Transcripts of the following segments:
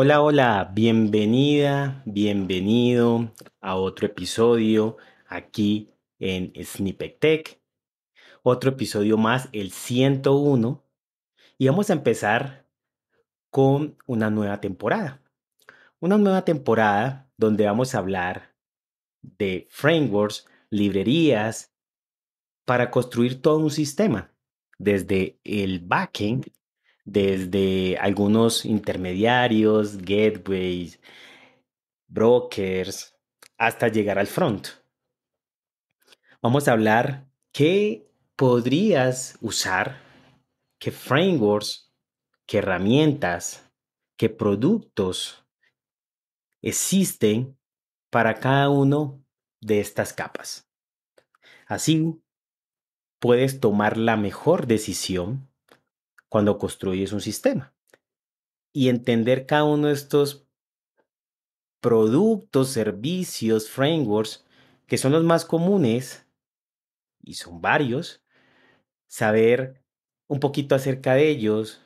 Hola, hola, bienvenida, bienvenido a otro episodio aquí en Snippet Tech. Otro episodio más, el 101. Y vamos a empezar con una nueva temporada. Una nueva temporada donde vamos a hablar de frameworks, librerías, para construir todo un sistema, desde el backend desde algunos intermediarios, gateways, brokers, hasta llegar al front. Vamos a hablar qué podrías usar, qué frameworks, qué herramientas, qué productos existen para cada uno de estas capas. Así puedes tomar la mejor decisión cuando construyes un sistema. Y entender cada uno de estos productos, servicios, frameworks, que son los más comunes, y son varios, saber un poquito acerca de ellos,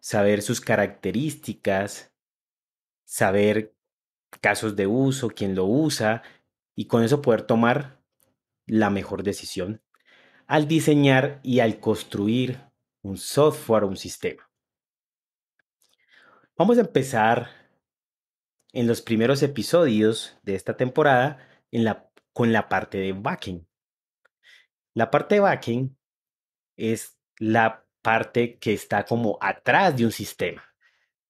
saber sus características, saber casos de uso, quién lo usa, y con eso poder tomar la mejor decisión al diseñar y al construir un software, un sistema. Vamos a empezar en los primeros episodios de esta temporada con la parte de backing. La parte de backing es la parte que está como atrás de un sistema.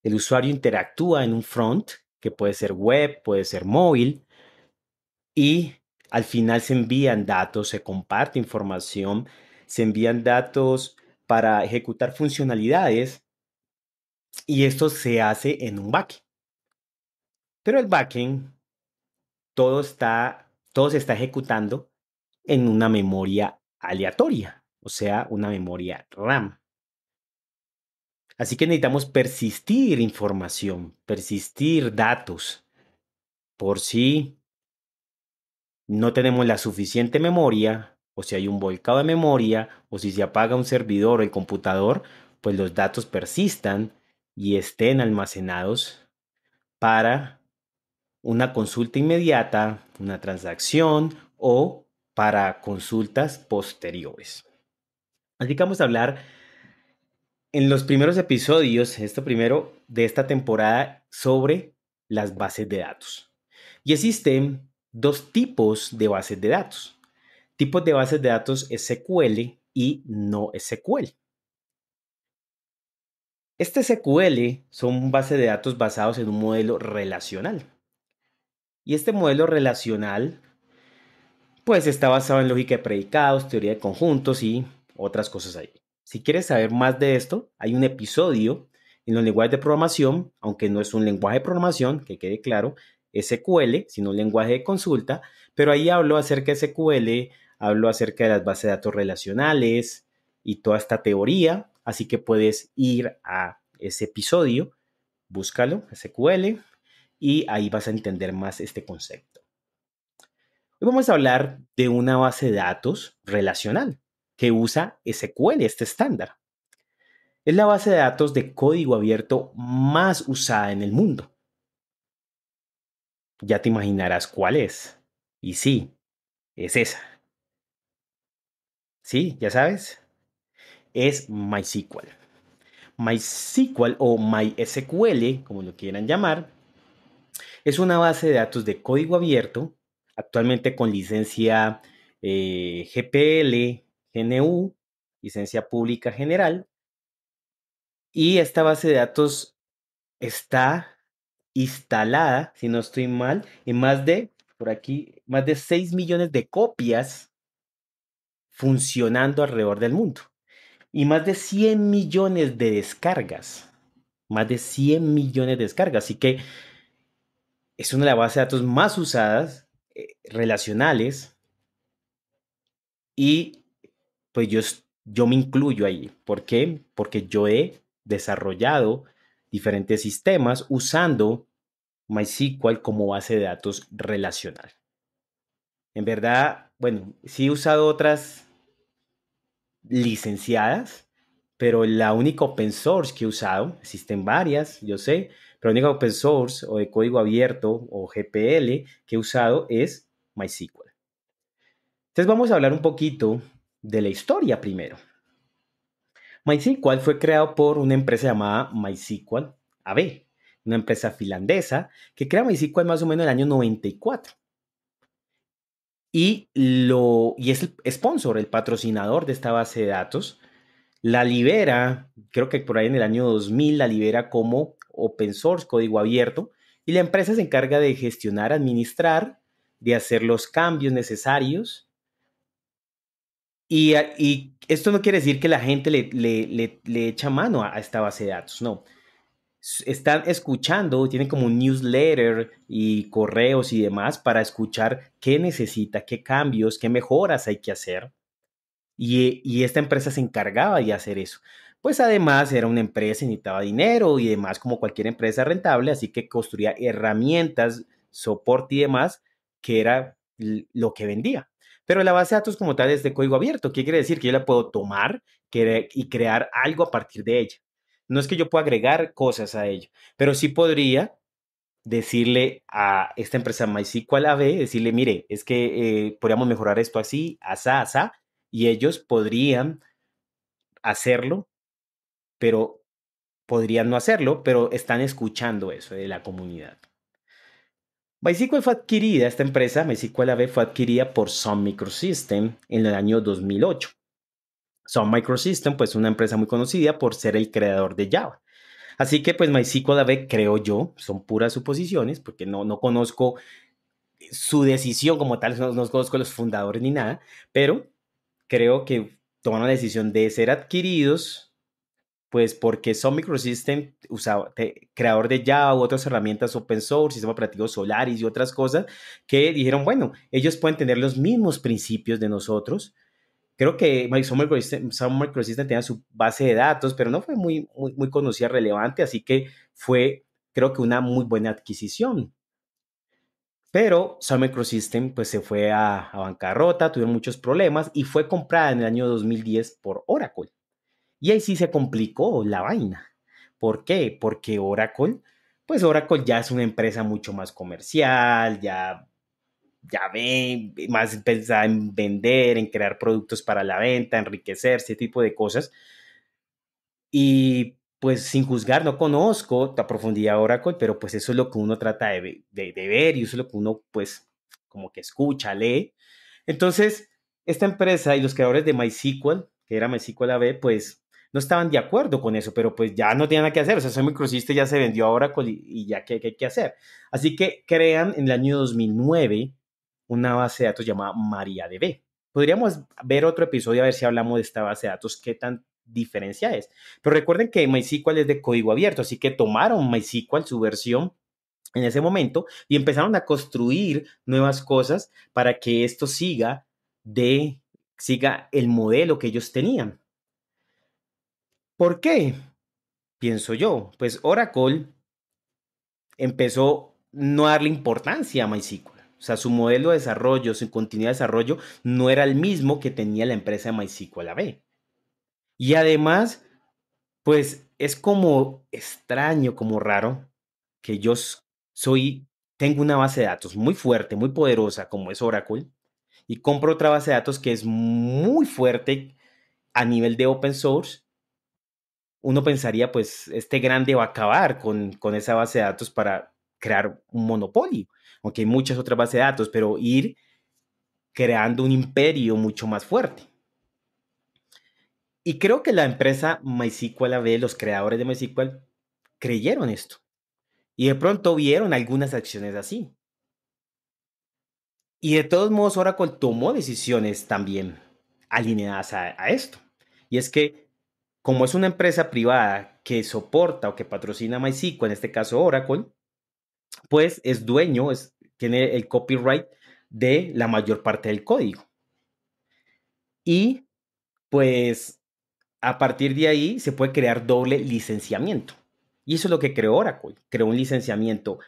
El usuario interactúa en un front que puede ser web, puede ser móvil y al final se envían datos, se comparte información, se envían datos para ejecutar funcionalidades y esto se hace en un backend. Pero el backend, todo, está, todo se está ejecutando en una memoria aleatoria, o sea, una memoria RAM. Así que necesitamos persistir información, persistir datos. Por si no tenemos la suficiente memoria o si hay un volcado de memoria, o si se apaga un servidor o el computador, pues los datos persistan y estén almacenados para una consulta inmediata, una transacción o para consultas posteriores. Así que vamos a hablar en los primeros episodios, esto primero de esta temporada, sobre las bases de datos. Y existen dos tipos de bases de datos tipos de bases de datos SQL y no SQL. Este SQL son bases de datos basados en un modelo relacional. Y este modelo relacional, pues está basado en lógica de predicados, teoría de conjuntos y otras cosas ahí. Si quieres saber más de esto, hay un episodio en los lenguajes de programación, aunque no es un lenguaje de programación, que quede claro, SQL, sino un lenguaje de consulta, pero ahí hablo acerca de SQL, hablo acerca de las bases de datos relacionales y toda esta teoría, así que puedes ir a ese episodio, búscalo, SQL, y ahí vas a entender más este concepto. Hoy vamos a hablar de una base de datos relacional que usa SQL, este estándar. Es la base de datos de código abierto más usada en el mundo. Ya te imaginarás cuál es. Y sí, es esa. Sí, ya sabes. Es MySQL. MySQL o MySQL, como lo quieran llamar, es una base de datos de código abierto, actualmente con licencia eh, GPL, GNU, licencia pública general. Y esta base de datos está instalada, si no estoy mal, en más de, por aquí, más de 6 millones de copias funcionando alrededor del mundo. Y más de 100 millones de descargas. Más de 100 millones de descargas. Así que es una de las bases de datos más usadas, eh, relacionales. Y pues yo, yo me incluyo ahí. ¿Por qué? Porque yo he desarrollado diferentes sistemas usando MySQL como base de datos relacional. En verdad, bueno, sí he usado otras licenciadas, pero la única open source que he usado, existen varias, yo sé, pero la única open source o de código abierto o GPL que he usado es MySQL. Entonces vamos a hablar un poquito de la historia primero. MySQL fue creado por una empresa llamada MySQL AB, una empresa finlandesa que crea MySQL más o menos en el año 94 y, lo, y es el sponsor, el patrocinador de esta base de datos. La libera, creo que por ahí en el año 2000 la libera como open source, código abierto, y la empresa se encarga de gestionar, administrar, de hacer los cambios necesarios. Y, esto no quiere decir que la gente le, le, echa mano a, a esta base de datos, no están escuchando, tienen como un newsletter y correos y demás para escuchar qué necesita, qué cambios, qué mejoras hay que hacer. Y, esta empresa se encargaba de hacer eso. Pues además era una empresa, necesitaba dinero y demás como cualquier empresa rentable, así que construía herramientas, soporte y demás, que era lo que vendía. Pero la base de datos como tal es de código abierto, ¿qué quiere decir? Que yo la puedo tomar y crear algo a partir de ella no es que yo pueda agregar cosas a ello, pero sí podría decirle a esta empresa MySQL AB, decirle, mire, es que eh, podríamos mejorar esto así, asá, asá, y ellos podrían hacerlo, pero podrían no hacerlo, pero están escuchando eso de la comunidad. MySQL fue adquirida, esta empresa, MySQL AB fue adquirida por Sun Microsystem en el año 2008 son Microsystem, pues una empresa muy conocida por ser el creador de Java. Así que pues MySQL AB, creo yo, son puras suposiciones, porque no, no conozco su decisión como tal, no, conozco los fundadores ni nada, pero creo que tomaron la decisión de ser adquiridos, pues porque son Microsystem, usaba, creador de Java u otras herramientas open source, sistema operativo Solaris y otras cosas, que dijeron, bueno, ellos pueden tener los mismos principios de nosotros, creo que Sound Microsystem tenía su base de datos, pero no fue muy, muy, conocida, relevante, así que fue, creo que una muy buena adquisición. Pero Sound Microsystem pues, se fue a, bancarrota, tuvieron muchos problemas y fue comprada en el año 2010 por Oracle. Y ahí sí se complicó la vaina. ¿Por qué? Porque Oracle, pues Oracle ya es una empresa mucho más comercial, ya ya ve, más pensada en vender, en crear productos para la venta, enriquecerse, ese tipo de cosas. Y pues sin juzgar, no conozco a profundidad Oracle, pero pues eso es lo que uno trata de, de, ver y eso es lo que uno pues como que escucha, lee. Entonces, esta empresa y los creadores de MySQL, que era MySQL AB, pues no estaban de acuerdo con eso, pero pues ya no tenían nada que hacer. O sea, su microsistema ya se vendió a Oracle y, y ya qué hay que hacer. Así que crean en el año 2009 una base de datos llamada MariaDB. Podríamos ver otro episodio a ver si hablamos de esta base de datos, qué tan diferencia es. Pero recuerden que MySQL es de código abierto, así que tomaron MySQL su versión en ese momento y empezaron a construir nuevas cosas para que esto siga de siga el modelo que ellos tenían. ¿Por qué? Pienso yo, pues Oracle empezó no darle importancia a MySQL. O sea, su modelo de desarrollo, su continuidad de desarrollo no era el mismo que tenía la empresa de MySQL AB. Y además, pues es como extraño, como raro, que yo soy, tengo una base de datos muy fuerte, muy poderosa, como es Oracle, y compro otra base de datos que es muy fuerte a nivel de open source. Uno pensaría, pues, este grande va a acabar con esa base de datos para crear un monopolio aunque hay muchas otras bases de datos, pero ir creando un imperio mucho más fuerte. Y creo que la empresa MySQL AB, los creadores de MySQL, creyeron esto. Y de pronto vieron algunas acciones así. Y de todos modos, Oracle tomó decisiones también alineadas a, a esto. Y es que, como es una empresa privada que soporta o que patrocina MySQL, en este caso Oracle, pues es dueño, es, tiene el copyright de la mayor parte del código. Y pues a partir de ahí se puede crear doble licenciamiento. Y eso es lo que creó Oracle. Creó un licenciamiento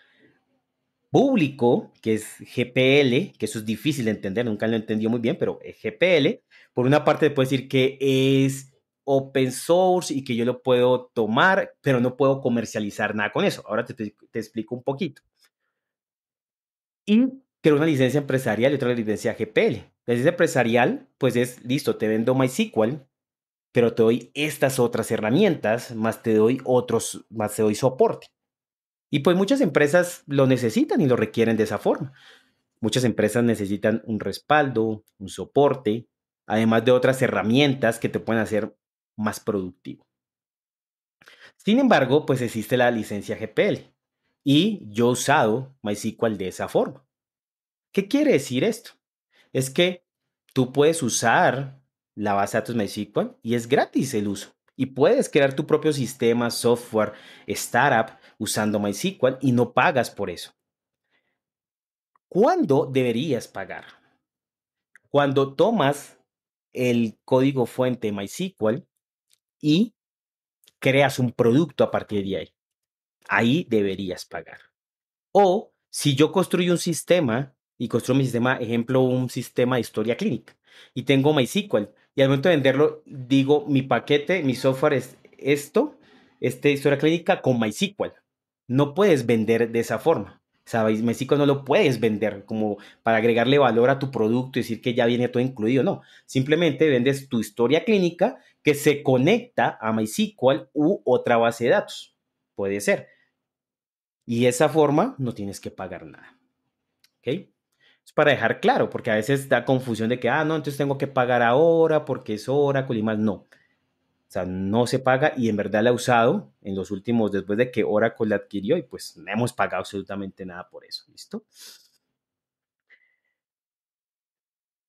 público, que es GPL, que eso es difícil de entender, nunca lo entendió muy bien, pero es GPL. Por una parte, puede decir que es open source y que yo lo puedo tomar, pero no puedo comercializar nada con eso. Ahora te, te explico un poquito y creo una licencia empresarial y otra licencia GPL. La licencia empresarial, pues es listo, te vendo MySQL, pero te doy estas otras herramientas, más te doy otros, más te doy soporte. Y pues muchas empresas lo necesitan y lo requieren de esa forma. Muchas empresas necesitan un respaldo, un soporte, además de otras herramientas que te pueden hacer más productivo. Sin embargo, pues existe la licencia GPL, y yo he usado MySQL de esa forma. ¿Qué quiere decir esto? Es que tú puedes usar la base de datos MySQL y es gratis el uso. Y puedes crear tu propio sistema, software, startup usando MySQL y no pagas por eso. ¿Cuándo deberías pagar? Cuando tomas el código fuente de MySQL y creas un producto a partir de ahí ahí deberías pagar. O si yo construyo un sistema y construyo mi sistema, ejemplo, un sistema de historia clínica y tengo MySQL y al momento de venderlo digo mi paquete, mi software es esto, este historia clínica con MySQL. No puedes vender de esa forma. sabéis MySQL no lo puedes vender como para agregarle valor a tu producto y decir que ya viene todo incluido. No, simplemente vendes tu historia clínica que se conecta a MySQL u otra base de datos. Puede ser. Y esa forma no tienes que pagar nada. ¿Ok? Es para dejar claro, porque a veces da confusión de que, ah, no, entonces tengo que pagar ahora porque es y más. No. O sea, no se paga y en verdad la ha usado en los últimos, después de que Oracle la adquirió y pues no hemos pagado absolutamente nada por eso, ¿listo?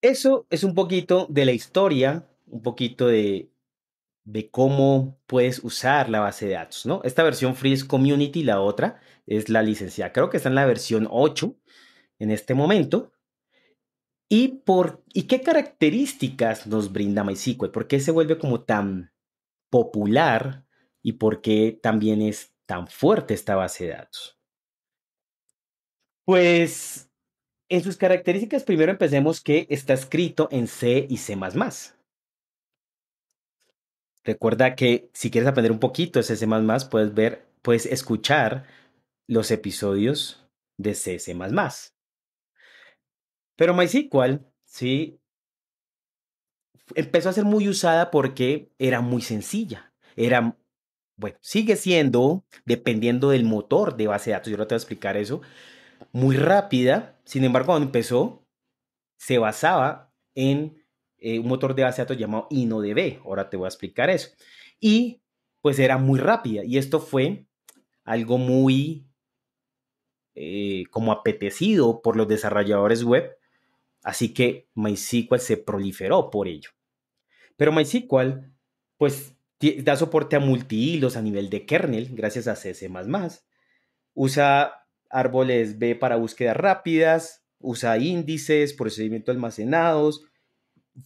Eso es un poquito de la historia, un poquito de de cómo puedes usar la base de datos, ¿no? Esta versión free es community, la otra es la licenciada. Creo que está en la versión 8 en este momento. ¿Y, por, y qué características nos brinda MySQL? ¿Por qué se vuelve como tan popular y por qué también es tan fuerte esta base de datos? Pues en sus características, primero empecemos que está escrito en C y C++. Recuerda que si quieres aprender un poquito de C, puedes ver, puedes escuchar los episodios de C++. Pero MySQL, sí, empezó a ser muy usada porque era muy sencilla. Era, bueno, sigue siendo, dependiendo del motor de base de datos, yo no te voy a explicar eso, muy rápida. Sin embargo, cuando empezó, se basaba en eh, un motor de base de datos llamado InnoDB. Ahora te voy a explicar eso. Y pues era muy rápida y esto fue algo muy eh, como apetecido por los desarrolladores web. Así que MySQL se proliferó por ello. Pero MySQL, pues, da soporte a multihilos a nivel de kernel, gracias a CC. Usa árboles B para búsquedas rápidas, usa índices, procedimientos almacenados,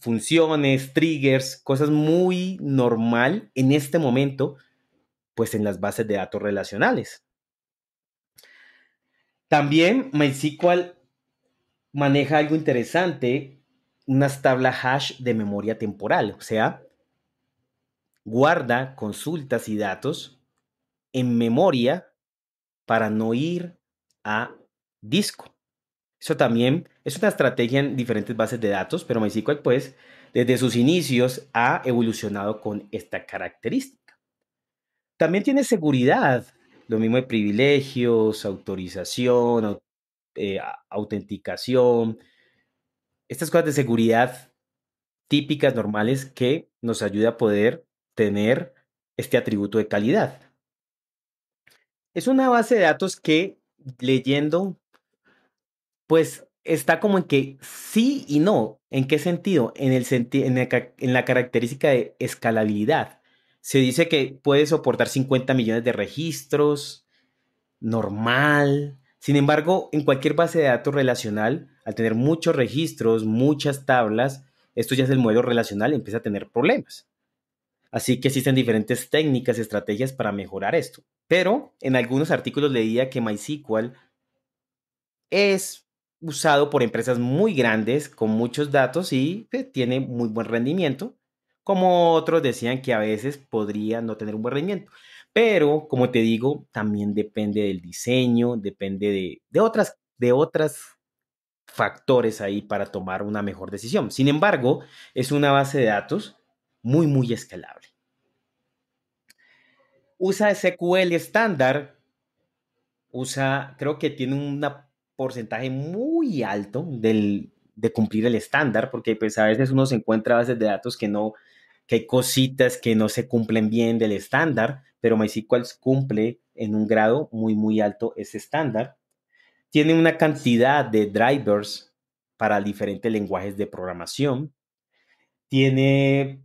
funciones, triggers, cosas muy normal en este momento, pues en las bases de datos relacionales. También MySQL maneja algo interesante, unas tablas hash de memoria temporal, o sea, guarda consultas y datos en memoria para no ir a disco. Eso también es una estrategia en diferentes bases de datos, pero MySQL pues desde sus inicios ha evolucionado con esta característica. También tiene seguridad, lo mismo de privilegios, autorización, eh, autenticación, estas cosas de seguridad típicas, normales, que nos ayuda a poder tener este atributo de calidad. Es una base de datos que leyendo pues está como en que sí y no. ¿En qué sentido? En, el en, la característica de escalabilidad. Se dice que puede soportar 50 millones de registros, normal. Sin embargo, en cualquier base de datos relacional, al tener muchos registros, muchas tablas, esto ya es el modelo relacional, y empieza a tener problemas. Así que existen diferentes técnicas y estrategias para mejorar esto. Pero en algunos artículos leía que MySQL es usado por empresas muy grandes con muchos datos y tiene muy buen rendimiento, como otros decían que a veces podría no tener un buen rendimiento. Pero, como te digo, también depende del diseño, depende de, de de otras factores ahí para tomar una mejor decisión. Sin embargo, es una base de datos muy, muy escalable. Usa SQL estándar, usa, creo que tiene una porcentaje muy alto de cumplir el estándar, porque pues a veces uno se encuentra bases de datos que no, que hay cositas que no se cumplen bien del estándar, pero MySQL cumple en un grado muy, muy alto ese estándar. Tiene una cantidad de drivers para diferentes lenguajes de programación. Tiene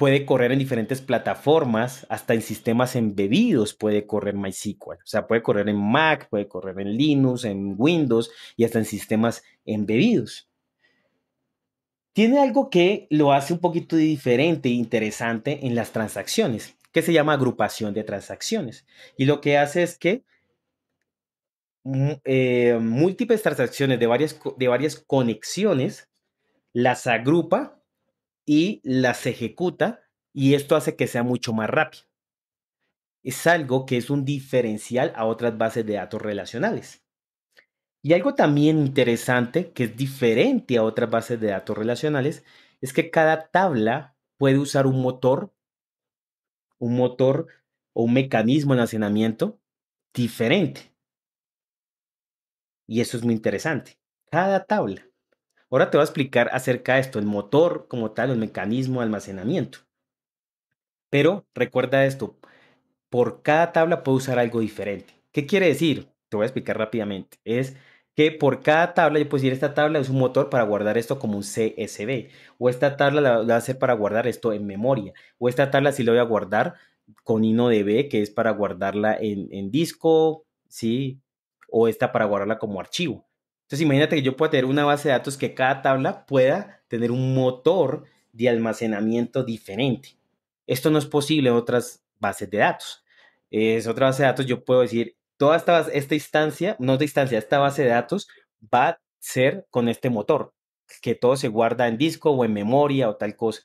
puede correr en diferentes plataformas, hasta en sistemas embebidos puede correr MySQL. O sea, puede correr en Mac, puede correr en Linux, en Windows y hasta en sistemas embebidos. Tiene algo que lo hace un poquito diferente e interesante en las transacciones, que se llama agrupación de transacciones. Y lo que hace es que mm, eh, múltiples transacciones de varias, de varias conexiones las agrupa y las ejecuta y esto hace que sea mucho más rápido. Es algo que es un diferencial a otras bases de datos relacionales. Y algo también interesante que es diferente a otras bases de datos relacionales es que cada tabla puede usar un motor, un motor o un mecanismo de almacenamiento diferente. Y eso es muy interesante. Cada tabla. Ahora te voy a explicar acerca de esto, el motor como tal, el mecanismo de almacenamiento. Pero recuerda esto, por cada tabla puedo usar algo diferente. ¿Qué quiere decir? Te voy a explicar rápidamente. Es que por cada tabla, yo puedo decir, esta tabla es un motor para guardar esto como un CSV, o esta tabla la, hace a hacer para guardar esto en memoria, o esta tabla sí la voy a guardar con InnoDB, que es para guardarla en, disco, ¿sí? O esta para guardarla como archivo. Entonces imagínate que yo pueda tener una base de datos que cada tabla pueda tener un motor de almacenamiento diferente. Esto no es posible en otras bases de datos. Es otra base de datos, yo puedo decir, toda esta, esta instancia, no esta instancia, esta base de datos va a ser con este motor, que todo se guarda en disco o en memoria o tal cosa.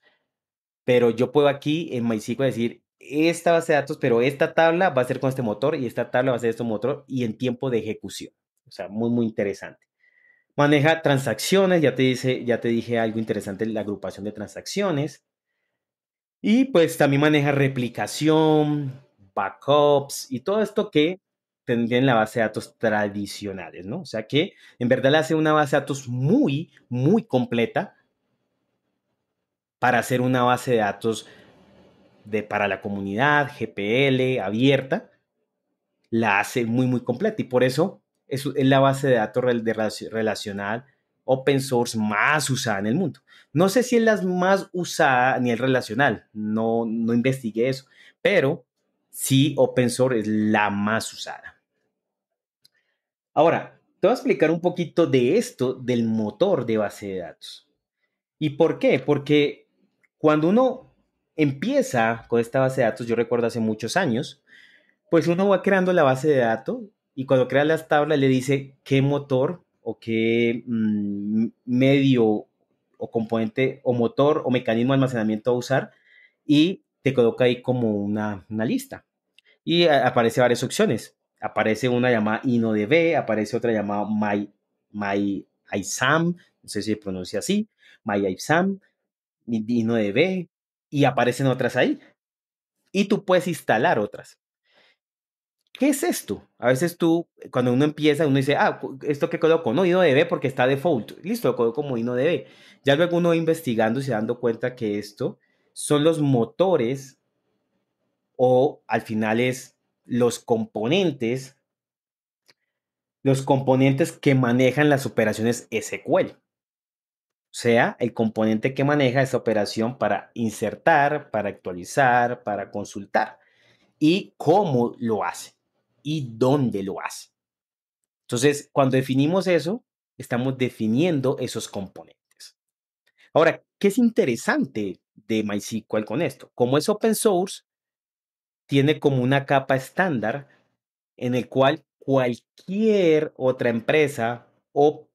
Pero yo puedo aquí en MySQL decir, esta base de datos, pero esta tabla va a ser con este motor y esta tabla va a ser este motor y en tiempo de ejecución. O sea, muy, muy interesante. Maneja transacciones, ya te, dice, ya te dije algo interesante, la agrupación de transacciones. Y pues también maneja replicación, backups y todo esto que tendría en la base de datos tradicionales, ¿no? O sea que en verdad le hace una base de datos muy, muy completa para hacer una base de datos de, para la comunidad, GPL, abierta, la hace muy, muy completa. Y por eso es, la base de datos relacional open source más usada en el mundo. No sé si es la más usada ni el relacional, no, no investigué eso, pero sí open source es la más usada. Ahora, te voy a explicar un poquito de esto del motor de base de datos. ¿Y por qué? Porque cuando uno empieza con esta base de datos, yo recuerdo hace muchos años, pues uno va creando la base de datos y cuando crea las tablas le dice qué motor o qué mm, medio o componente o motor o mecanismo de almacenamiento usar y te coloca ahí como una, lista. Y aparece varias opciones. Aparece una llamada InnoDB, aparece otra llamada My, My ISAM, no sé si se pronuncia así, My ISAM, InnoDB, y aparecen otras ahí. Y tú puedes instalar otras. ¿qué es esto? A veces tú, eh, cuando uno empieza, uno dice, ah, esto que coloco, no, no debe porque está default. Listo, lo coloco como no debe. Ya luego uno investigando y se dando cuenta que esto son los motores o al final es los componentes, los componentes que manejan las operaciones SQL. O sea, el componente que maneja esa operación para insertar, para actualizar, para consultar y cómo lo hace y dónde lo hace. Entonces, cuando definimos eso, estamos definiendo esos componentes. Ahora, ¿qué es interesante de MySQL con esto? Como es open source, tiene como una capa estándar en el cual cualquier otra empresa o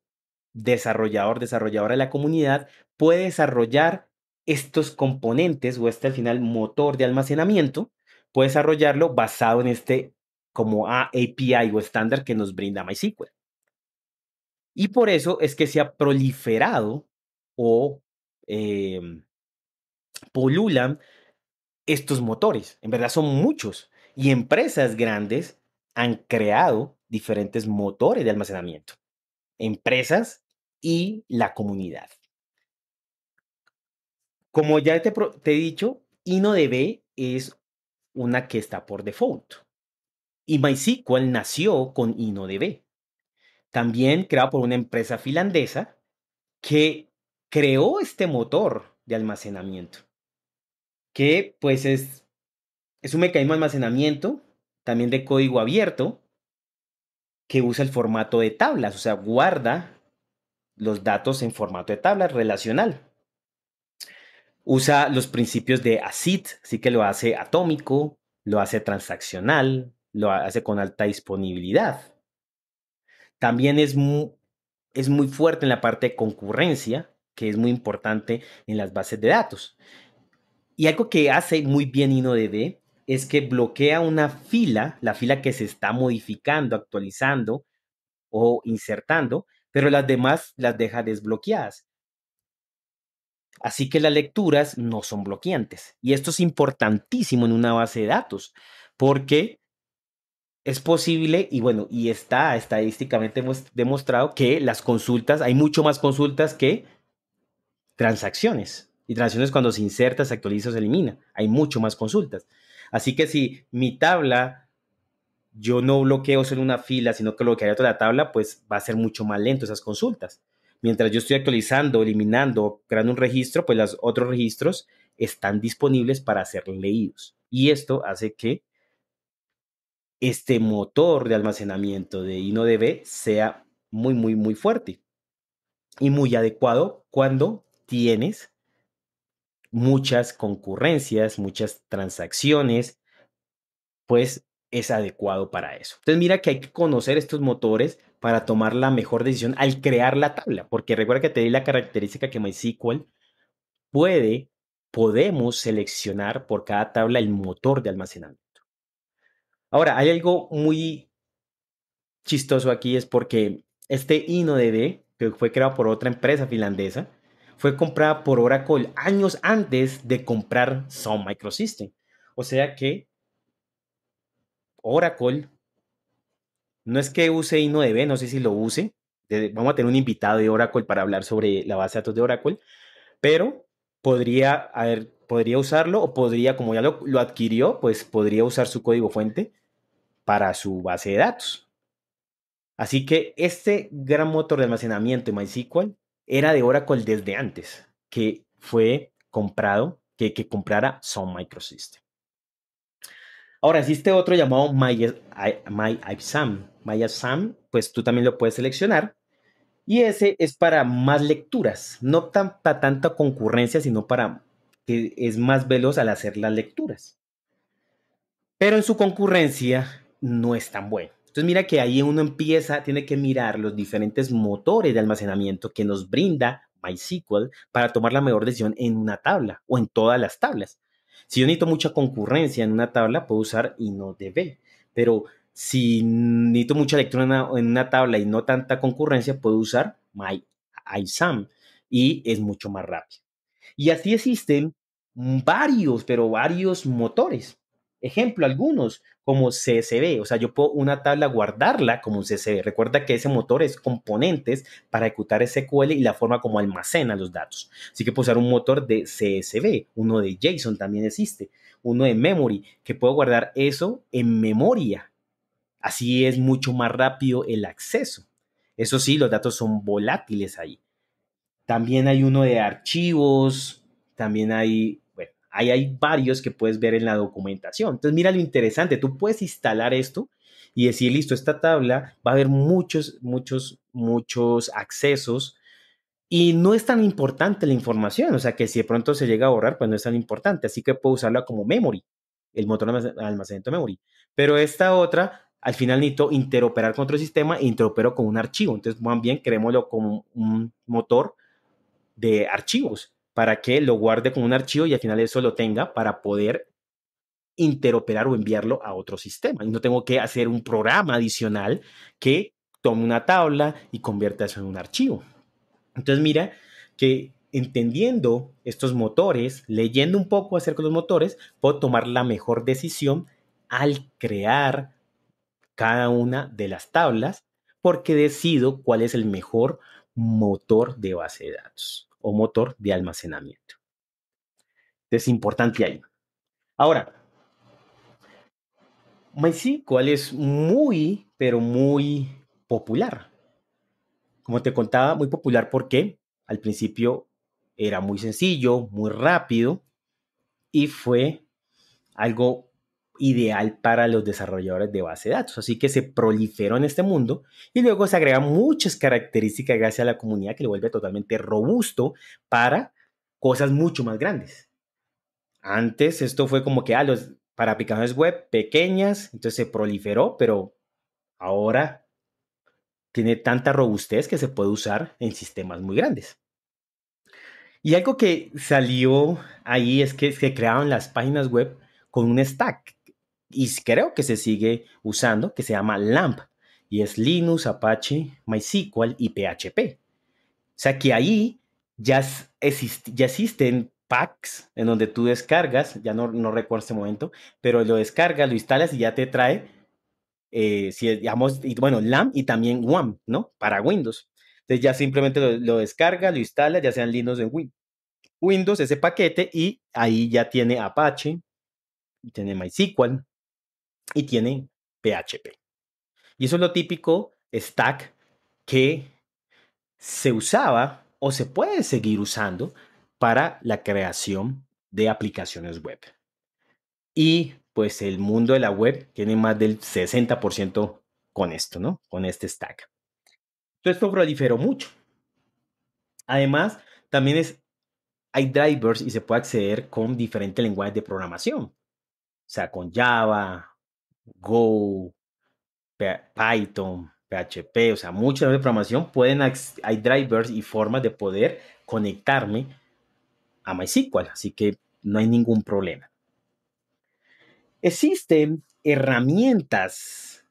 desarrollador, desarrolladora de la comunidad puede desarrollar estos componentes o este al final motor de almacenamiento, puede desarrollarlo basado en este como API o estándar que nos brinda MySQL. Y por eso es que se ha proliferado o em, polulan estos motores. En verdad son muchos. Y empresas grandes han creado diferentes motores de almacenamiento. Empresas y la comunidad. Como ya te, te he dicho, InnoDB es una que está por default y MySQL nació con InnoDB, también creado por una empresa finlandesa que creó este motor de almacenamiento, que pues es, es un mecanismo de almacenamiento también de código abierto que usa el formato de tablas, o sea, guarda los datos en formato de tabla relacional. Usa los principios de ACID, así que lo hace atómico, lo hace transaccional, lo hace con alta disponibilidad. También es muy, es muy fuerte en la parte de concurrencia, que es muy importante en las bases de datos. Y algo que hace muy bien InnoDB es que bloquea una fila, la fila que se está modificando, actualizando o insertando, pero las demás las deja desbloqueadas. Así que las lecturas no son bloqueantes. Y esto es importantísimo en una base de datos, porque es posible y bueno, y está estadísticamente demostrado que las consultas, hay mucho más consultas que transacciones. Y transacciones cuando se inserta, se actualiza o se elimina. Hay mucho más consultas. Así que si mi tabla, yo no bloqueo solo una fila, sino que bloquearía toda la tabla, pues va a ser mucho más lento esas consultas. Mientras yo estoy actualizando, eliminando, creando un registro, pues los otros registros están disponibles para ser leídos. Y esto hace que este motor de almacenamiento de InnoDB sea muy, muy, muy fuerte y muy adecuado cuando tienes muchas concurrencias, muchas transacciones, pues es adecuado para eso. Entonces mira que hay que conocer estos motores para tomar la mejor decisión al crear la tabla, porque recuerda que te di la característica que MySQL puede, podemos seleccionar por cada tabla el motor de almacenamiento. Ahora, hay algo muy chistoso aquí, es porque este InnoDB, que fue creado por otra empresa finlandesa, fue comprada por Oracle años antes de comprar Sun Microsystem. O sea que Oracle no es que use InnoDB, no sé si lo use. Vamos a tener un invitado de Oracle para hablar sobre la base de datos de Oracle, pero podría, podría usarlo o podría, como ya lo adquirió, pues podría usar su código fuente para su base de datos. Así que este gran motor de almacenamiento MySQL era de Oracle desde antes que fue comprado, que, que comprara Sun Microsystem. Ahora existe otro llamado MyISAM. MyIPSAM, pues tú también lo puedes seleccionar. Y ese es para más lecturas, no para tanta concurrencia, sino para que es más veloz al hacer las lecturas. Pero en su concurrencia, no es tan bueno. Entonces mira que ahí uno empieza, tiene que mirar los diferentes motores de almacenamiento que nos brinda MySQL para tomar la mejor decisión en una tabla o en todas las tablas. Si yo necesito mucha concurrencia en una tabla, puedo usar InnoDB, pero si necesito mucha lectura en una, tabla y no tanta concurrencia, puedo usar MyISAM y es mucho más rápido. Y así existen varios, pero varios motores. Ejemplo, algunos como CSV, o sea, yo puedo una tabla guardarla como un CSV. Recuerda que ese motor es componentes para ejecutar SQL y la forma como almacena los datos. Así que puedo usar un motor de CSV, uno de JSON también existe, uno de memory, que puedo guardar eso en memoria. Así es mucho más rápido el acceso. Eso sí, los datos son volátiles ahí. También hay uno de archivos, también hay Ahí hay varios que puedes ver en la documentación. Entonces, mira lo interesante, tú puedes instalar esto y decir, listo, esta tabla va a haber muchos, muchos, muchos accesos y no es tan importante la información, o sea que si de pronto se llega a borrar, pues no es tan importante, así que puedo usarla como memory, el motor de almacenamiento memory. Pero esta otra, al final necesito interoperar con otro sistema e interopero con un archivo, entonces más bien creémoslo como un motor de archivos para que lo guarde como un archivo y al final eso lo tenga para poder interoperar o enviarlo a otro sistema. Y no tengo que hacer un programa adicional que tome una tabla y convierta eso en un archivo. Entonces mira que entendiendo estos motores, leyendo un poco acerca de los motores, puedo tomar la mejor decisión al crear cada una de las tablas porque decido cuál es el mejor motor de base de datos o motor de almacenamiento. Es importante ahí. Ahora, MySQL pues es muy, pero muy popular. Como te contaba, muy popular porque al principio era muy sencillo, muy rápido y fue algo ideal para los desarrolladores de base de datos. Así que se proliferó en este mundo y luego se agregan muchas características gracias a la comunidad que le vuelve totalmente robusto para cosas mucho más grandes. Antes esto fue como que, ah, los, para aplicaciones web pequeñas, entonces se proliferó, pero ahora tiene tanta robustez que se puede usar en sistemas muy grandes. Y algo que salió ahí es que se crearon las páginas web con un stack y creo que se sigue usando, que se llama LAMP, y es Linux, Apache, MySQL y PHP. O sea que ahí ya, existen packs en donde tú descargas, ya no, recuerdo este momento, pero lo descargas, lo instalas y ya te trae, eh, si digamos, bueno, LAMP y también WAMP, ¿no? Para Windows. Entonces ya simplemente lo, descarga lo instala ya sean Linux en Windows, ese paquete, y ahí ya tiene Apache, tiene MySQL, y tienen PHP. Y eso es lo típico stack que se usaba o se puede seguir usando para la creación de aplicaciones web. Y pues el mundo de la web tiene más del 60% con esto, ¿no? Con este stack. Entonces esto proliferó mucho. Además, también es, hay drivers y se puede acceder con diferentes lenguajes de programación. O sea, con Java, Go, Python, PHP, o sea, muchas de programación pueden, hay drivers y formas de poder conectarme a MySQL, así que no hay ningún problema. Existen herramientas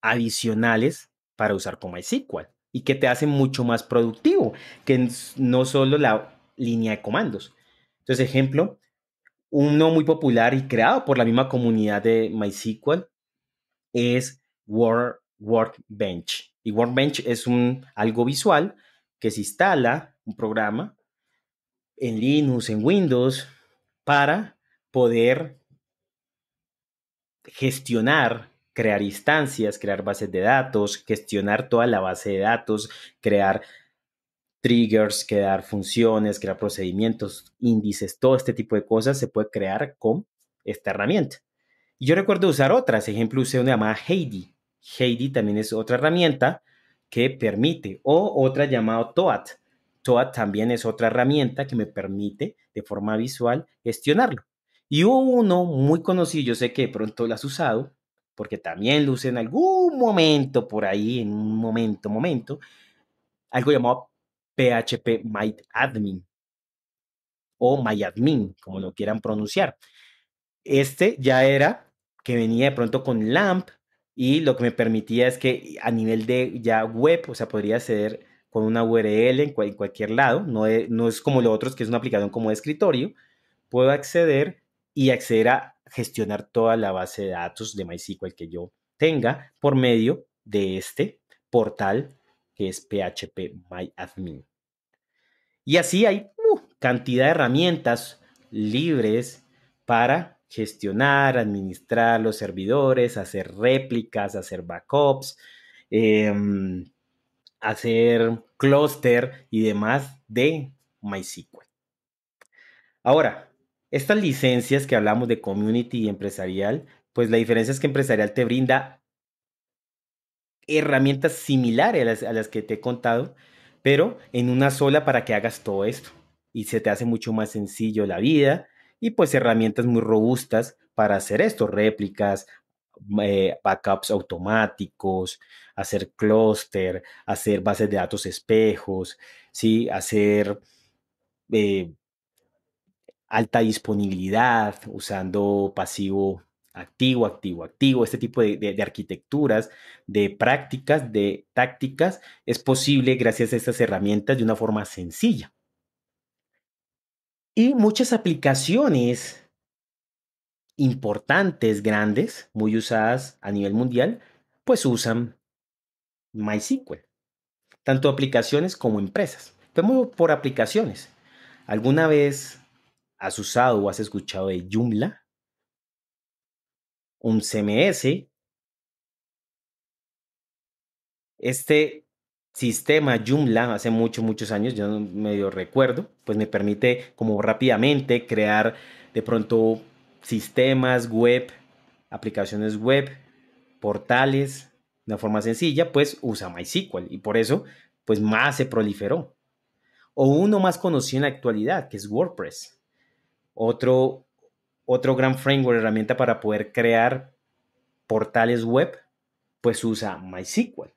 adicionales para usar con MySQL y que te hacen mucho más productivo que no solo la línea de comandos. Entonces, ejemplo, uno muy popular y creado por la misma comunidad de MySQL es Workbench. Y Workbench es un, algo visual que se instala un programa en Linux, en Windows, para poder gestionar, crear instancias, crear bases de datos, gestionar toda la base de datos, crear triggers, crear funciones, crear procedimientos, índices, todo este tipo de cosas se puede crear con esta herramienta. Y yo recuerdo usar otras, ejemplo, usé una llamada Heidi. Heidi también es otra herramienta que permite, o otra llamada Toad. Toad también es otra herramienta que me permite de forma visual gestionarlo. Y hubo uno muy conocido, yo sé que de pronto lo has usado, porque también lo usé en algún momento por ahí, en un momento, momento, algo llamado PHP admin o MyAdmin, como lo quieran pronunciar. Este ya era que venía de pronto con LAMP y lo que me permitía es que a nivel de ya web, o sea, podría acceder con una URL en, cualquier lado, no es, como lo otro, que es una aplicación como de escritorio, puedo acceder y acceder a gestionar toda la base de datos de MySQL que yo tenga por medio de este portal que es PHP MyAdmin. Y así hay uh, cantidad de herramientas libres para gestionar, administrar los servidores, hacer réplicas, hacer backups, em, hacer cluster y demás de MySQL. Ahora, estas licencias que hablamos de community y empresarial, pues la diferencia es que empresarial te brinda herramientas similares a las que te he contado, pero en una sola para que hagas todo esto. Y se te hace mucho más sencillo la vida y pues herramientas muy robustas para hacer esto, réplicas, eh, backups automáticos, hacer clúster, hacer bases de datos espejos, ¿sí? hacer eh, alta disponibilidad usando pasivo activo, activo, activo, este tipo de, arquitecturas, de prácticas, de tácticas, es posible gracias a estas herramientas de una forma sencilla. Y muchas aplicaciones importantes, grandes, muy usadas a nivel mundial, pues usan MySQL, tanto aplicaciones como empresas. Vamos por aplicaciones. ¿Alguna vez has usado o has escuchado de Joomla? un CMS. Este sistema Joomla hace muchos, muchos años, yo medio recuerdo, pues me permite como rápidamente crear de pronto sistemas web, aplicaciones web, portales, de una forma sencilla, pues usa MySQL y por eso pues más se proliferó. O uno más conocido en la actualidad, que es WordPress. Otro otro gran framework, herramienta para poder crear portales web, pues usa MySQL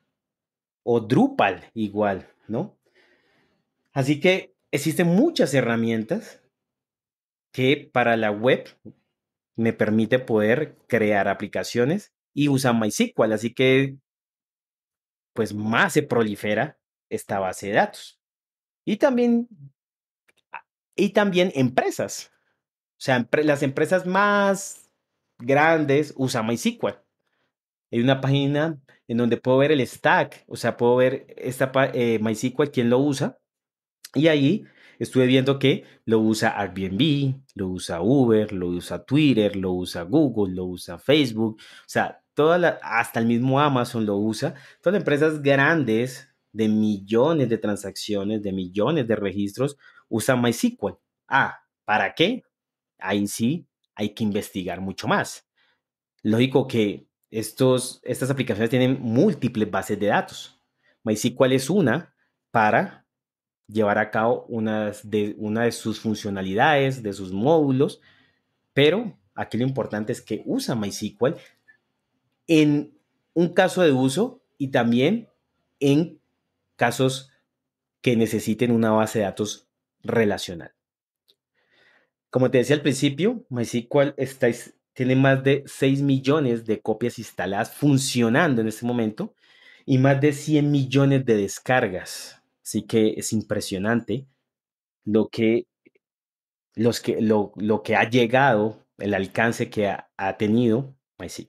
o Drupal igual, ¿no? Así que existen muchas herramientas que para la web me permite poder crear aplicaciones y usa MySQL, así que pues más se prolifera esta base de datos. Y también y también empresas o sea, las empresas más grandes usan MySQL. Hay una página en donde puedo ver el stack, o sea, puedo ver esta eh, MySQL, quién lo usa. Y ahí estuve viendo que lo usa Airbnb, lo usa Uber, lo usa Twitter, lo usa Google, lo usa Facebook. O sea, hasta el mismo Amazon lo usa. Todas las empresas grandes de millones de transacciones, de millones de registros, usan MySQL. Ah, ¿para qué? ahí sí hay que investigar mucho más. Lógico que estos, estas aplicaciones tienen múltiples bases de datos. MySQL es una para llevar a cabo unas de, una de sus funcionalidades, de sus módulos, pero aquí lo importante es que usa MySQL en un caso de uso y también en casos que necesiten una base de datos relacional. Como te decía al principio, MySQL tiene más de 6 millones de copias instaladas funcionando en este momento y más de 100 millones de descargas. Así que es impresionante lo que, los que, lo, que ha llegado, el alcance que ha, tenido MySQL.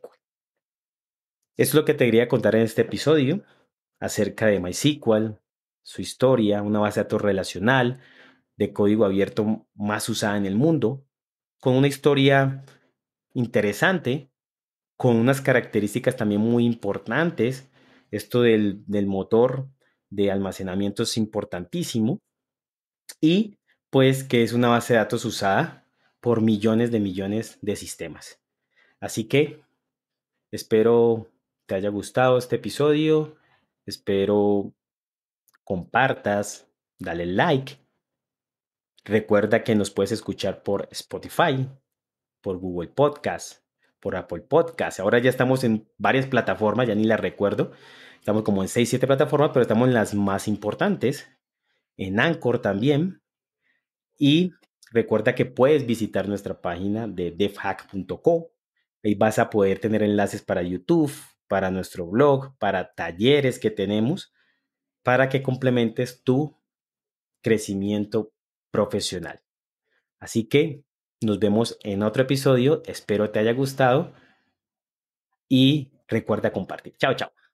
Eso es lo que te quería contar en este episodio acerca de MySQL, su historia, una base de datos relacional, de código abierto más usada en el mundo, con una historia interesante, con unas características también muy importantes. Esto del, del motor de almacenamiento es importantísimo. Y pues que es una base de datos usada por millones de millones de sistemas. Así que espero te haya gustado este episodio. Espero compartas, dale like Recuerda que nos puedes escuchar por Spotify, por Google Podcast, por Apple Podcast. Ahora ya estamos en varias plataformas, ya ni las recuerdo. Estamos como en 6, 7 plataformas, pero estamos en las más importantes. En Anchor también. Y recuerda que puedes visitar nuestra página de devhack.co. y vas a poder tener enlaces para YouTube, para nuestro blog, para talleres que tenemos, para que complementes tu crecimiento profesional. Así que nos vemos en otro episodio. Espero te haya gustado y recuerda compartir. Chao, chao.